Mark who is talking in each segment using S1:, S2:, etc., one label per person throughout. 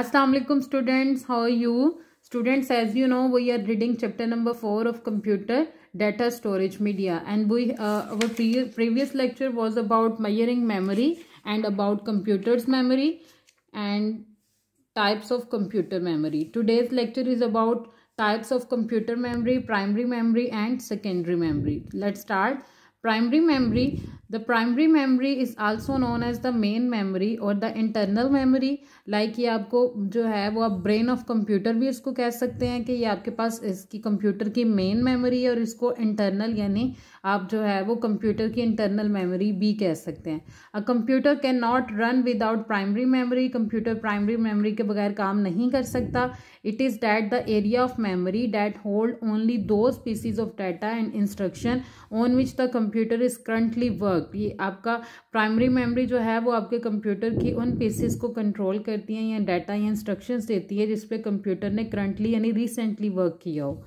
S1: Assalamualaikum students, how are you? Students, as you know, we are reading chapter number 4 of computer data storage media and we uh, our pre previous lecture was about measuring memory and about computers memory and types of computer memory. Today's lecture is about types of computer memory, primary memory and secondary memory. Let's start. Primary memory The primary memory is also known as the main memory और the internal memory like ये आपको जो है वो आप brain of computer भी इसको कह सकते हैं कि ये आपके पास इसकी computer की main memory है और इसको internal यानी आप जो है वो computer की internal memory भी कह सकते हैं A computer cannot run without primary memory computer primary memory के बगैर काम नहीं कर सकता It is that the area of memory that hold only those pieces of data and instruction on which the computer is currently working होती है आपका primary memory जो है वो आपके कंप्यूटर की उन पीसेस को कंट्रोल करती है या डाटा या इंस्ट्रक्शंस देती है जिस पे कंप्यूटर ने करंटली यानी रिसेंटली वर्क किया हो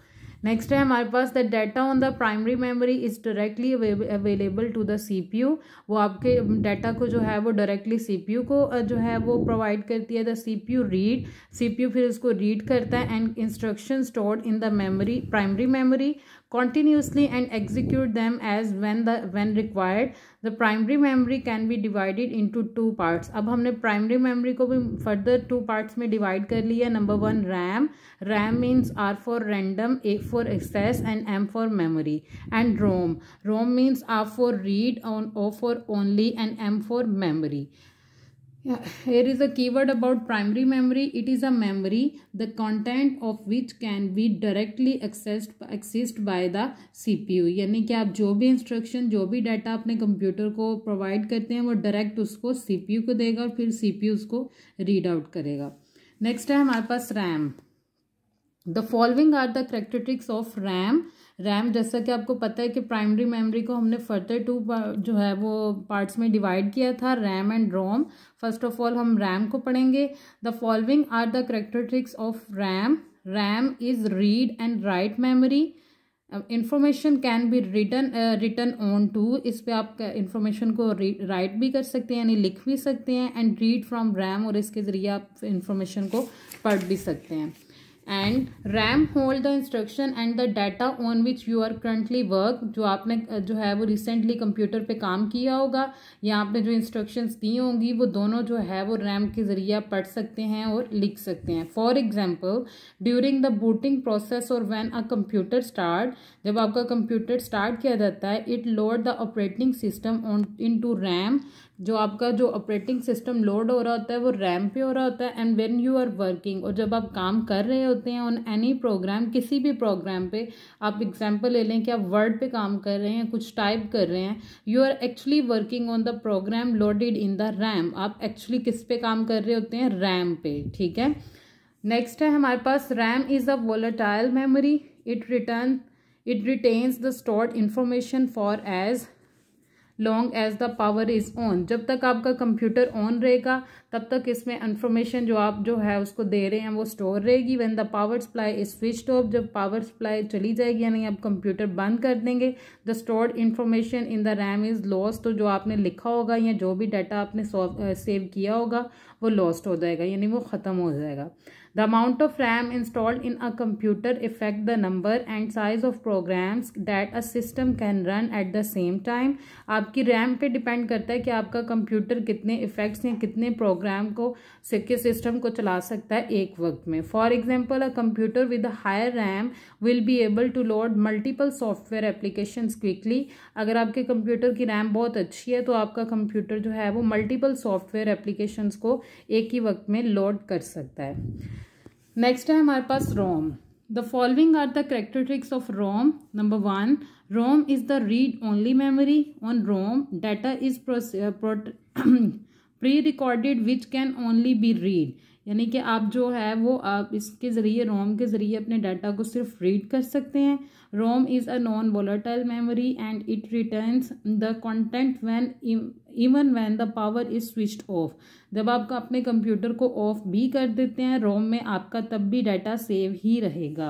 S1: नेक्स्ट है हमारे पास the data on the primary memory is directly available to the CPU वो आपके डाटा को जो है वो डायरेक्टली सीपीयू को जो है वो प्रोवाइड करती है द सीपीयू रीड सीपीयू फिर उसको रीड करता है and instruction stored in the memory primary memory continuously and execute them as when the when required the primary memory can be divided into two parts अब हमने primary memory को भी further two parts में divide कर लिया number one RAM RAM means R for random A for access and M for memory and ROM ROM means R for read on O for only and M for memory here is a keyword about primary memory it is a memory the content of which can be directly accessed accessed by the cpu यानी कि आप जो भी instruction जो भी data अपने computer को provide करते हैं वो डायरेक्ट उसको सीपीयू को देगा और फिर सीपीयू उसको रीड आउट करेगा नेक्स्ट है हमारे पास RAM the following are the characteristics of RAM RAM जैसा कि आपको पता है कि प्राइमरी मेमोरी को हमने फर्दर टू जो है वो पार्ट्स में डिवाइड किया था RAM and ROM first of all हम रैम को पढ़ेंगे the following are the tricks of RAM RAM is read and write memory information can be written return on to इस पर आप इंफॉर्मेशन को राइट भी कर सकते हैं यानी लिख भी सकते हैं एंड रीड फ्रॉम रैम और इसके ज़रिए आप इंफॉर्मेशन को पढ़ भी सकते हैं and RAM hold the instruction and the data on which you are currently work जो आपने जो है वो रिसेंटली कंप्यूटर पे काम किया होगा या आपने जो इंस्ट्रक्शंस दी होंगी वो दोनों जो है वो रैम के ज़रिए आप पढ़ सकते हैं और लिख सकते हैं for example during the booting process और वैन अ कंप्यूटर स्टार्ट जब आपका कंप्यूटर स्टार्ट किया जाता है it load the operating system on into RAM जो आपका जो ऑपरेटिंग सिस्टम लोड हो रहा होता है वो रैम पे हो रहा होता है and when you are working और जब आप काम कर रहे हो होते हैं ऑन एनी प्रोग्राम किसी भी प्रोग्राम पे आप एग्जांपल ले लें कि आप वर्ड पे काम कर रहे हैं कुछ टाइप कर रहे हैं you are actually working on the program loaded in the RAM आप एक्चुअली किस पे काम कर रहे होते हैं रैम पे ठीक है नेक्स्ट है हमारे पास RAM is a volatile memory it return it retains the stored information for as long as the power is on जब तक आपका कंप्यूटर ऑन रहेगा तब तक इसमें इन्फॉर्मेशन जो आप जो है उसको दे रहे हैं वो स्टोर रहेगी when the power supply is switched off जब पावर सप्लाई चली जाएगी यानी आप कंप्यूटर बंद कर देंगे the stored information in the RAM is lost तो जो आपने लिखा होगा या जो भी डाटा आपने सेव किया होगा वो लॉस्ट हो जाएगा यानी वो ख़त्म हो जाएगा the amount of RAM installed in a computer effect the number and size of programs that a system can run at the same time आपकी रैम पे डिपेंड करता है कि आपका कंप्यूटर कितने इफ़ेक्ट्स या कितने प्रोग्राम को सिक्के सिस्टम को चला सकता है एक वक्त में for example a computer with higher RAM will be able to load multiple software application quickly अगर आपके कंप्यूटर की रैम बहुत अच्छी है तो आपका कंप्यूटर जो है वो मल्टीपल सॉफ्टवेयर एप्लीकेशन को एक ही वक्त में लोड कर सकता है नेक्स्ट है हमारे पास ROM the following are the characteristics of ROM number one ROM is the read only memory on ROM data is pre recorded which can only be read यानी कि आप जो है वो आप इसके ज़रिए रोम के ज़रिए अपने डाटा को सिर्फ रीड कर सकते हैं ROM is a non volatile memory and it return the content when even when the power is switched off जब आप अपने कंप्यूटर को ऑफ भी कर देते हैं रोम में आपका तब भी डाटा सेव ही रहेगा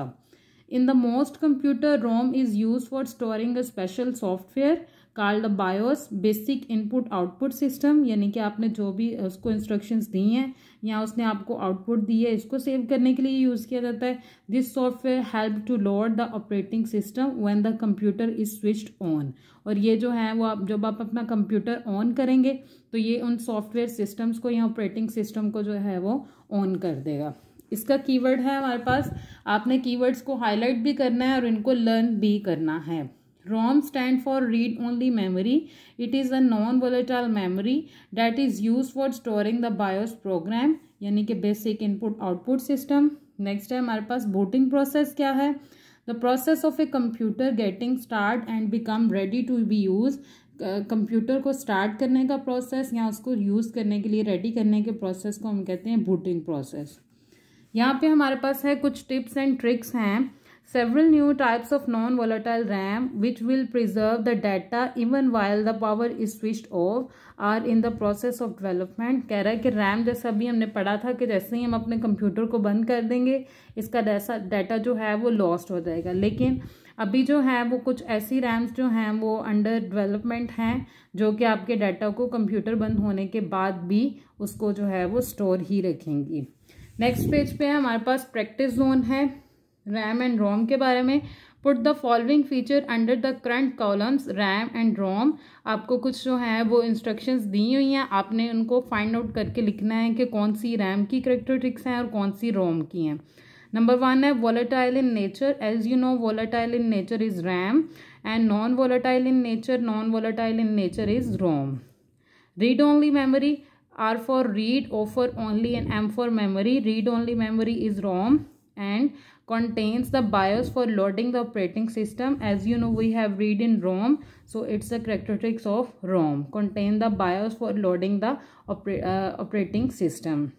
S1: in the most computer ROM is use for storing a special software card the BIOS basic input output system यानी कि आपने जो भी उसको इंस्ट्रक्शंस दी हैं या उसने आपको आउटपुट दी है इसको सेव करने के लिए यूज़ किया जाता है this software help to lower the operating system when the computer is switched on और ये जो है वो आप जब आप अपना कंप्यूटर ऑन करेंगे तो ये उन सॉफ्टवेयर सिस्टम्स को या ऑपरेटिंग सिस्टम को जो है वो ऑन कर देगा इसका कीवर्ड है हमारे पास आपने कीवर्ड्स को हाईलाइट भी करना है और इनको लर्न भी करना है ROM stand for read only memory. It is a non volatile memory that is use for storing the BIOS program यानी कि basic input output system next है हमारे पास बूटिंग प्रोसेस क्या है the process of a computer getting start and become ready to be use computer को start करने का प्रोसेस या उसको यूज़ करने के लिए रेडी करने के प्रोसेस को हम कहते हैं बूटिंग प्रोसेस यहाँ पे हमारे पास है कुछ टिप्स एंड ट्रिक्स हैं several new types of non-volatile RAM which will preserve the data even while the power is switched off are in the process of development कह रहा है कि RAM जैसा अभी हमने पढ़ा था कि जैसे ही हम अपने कंप्यूटर को बंद कर देंगे इसका जैसा डाटा जो है वो लॉस्ट हो जाएगा लेकिन अभी जो है वो कुछ ऐसी रैम्स जो हैं वो अंडर डेवलपमेंट हैं जो कि आपके डाटा को कंप्यूटर बंद होने के बाद भी उसको जो है वो स्टोर ही रखेंगी नेक्स्ट पेज पे हमारे पास प्रैक्टिस जोन है रैम एंड रोम के बारे में put the following feature under the current columns RAM and ROM आपको कुछ जो है वो इंस्ट्रक्शंस दी हुई हैं आपने उनको फाइंड आउट करके लिखना है कि कौन सी रैम की करेक्टरिटिक्स हैं और कौन सी रोम की हैं नंबर वन है volatile in nature as you know volatile in nature is RAM and non volatile in nature non volatile in nature is ROM read only memory R for read O for only and M for memory read only memory is ROM and contains the BIOS for loading the operating system as you know we have read in ROM so it's a characteristics of ROM contain the BIOS for loading the oper uh, operating system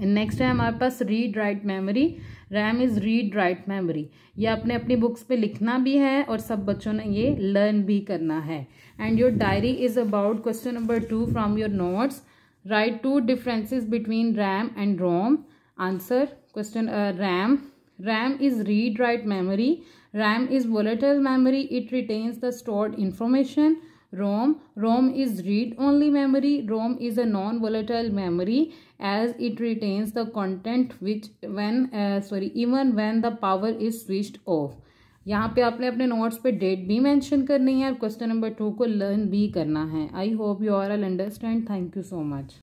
S1: and next time our pass read write memory RAM is read write memory ये आपने अपनी books पे लिखना भी है और सब बच्चों ने ये learn भी करना है and your diary is about question number two from your notes write two differences between RAM and ROM answer question RAM RAM is read write memory RAM is volatile memory it retains the stored information ROM ROM is read only memory ROM is a non volatile memory as it retains the content which when sorry even when the power is switched off यहाँ पे आपने अपने notes पे date भी mention करनी है और question number two को लर्न भी करना है I hope you are all understand thank you so much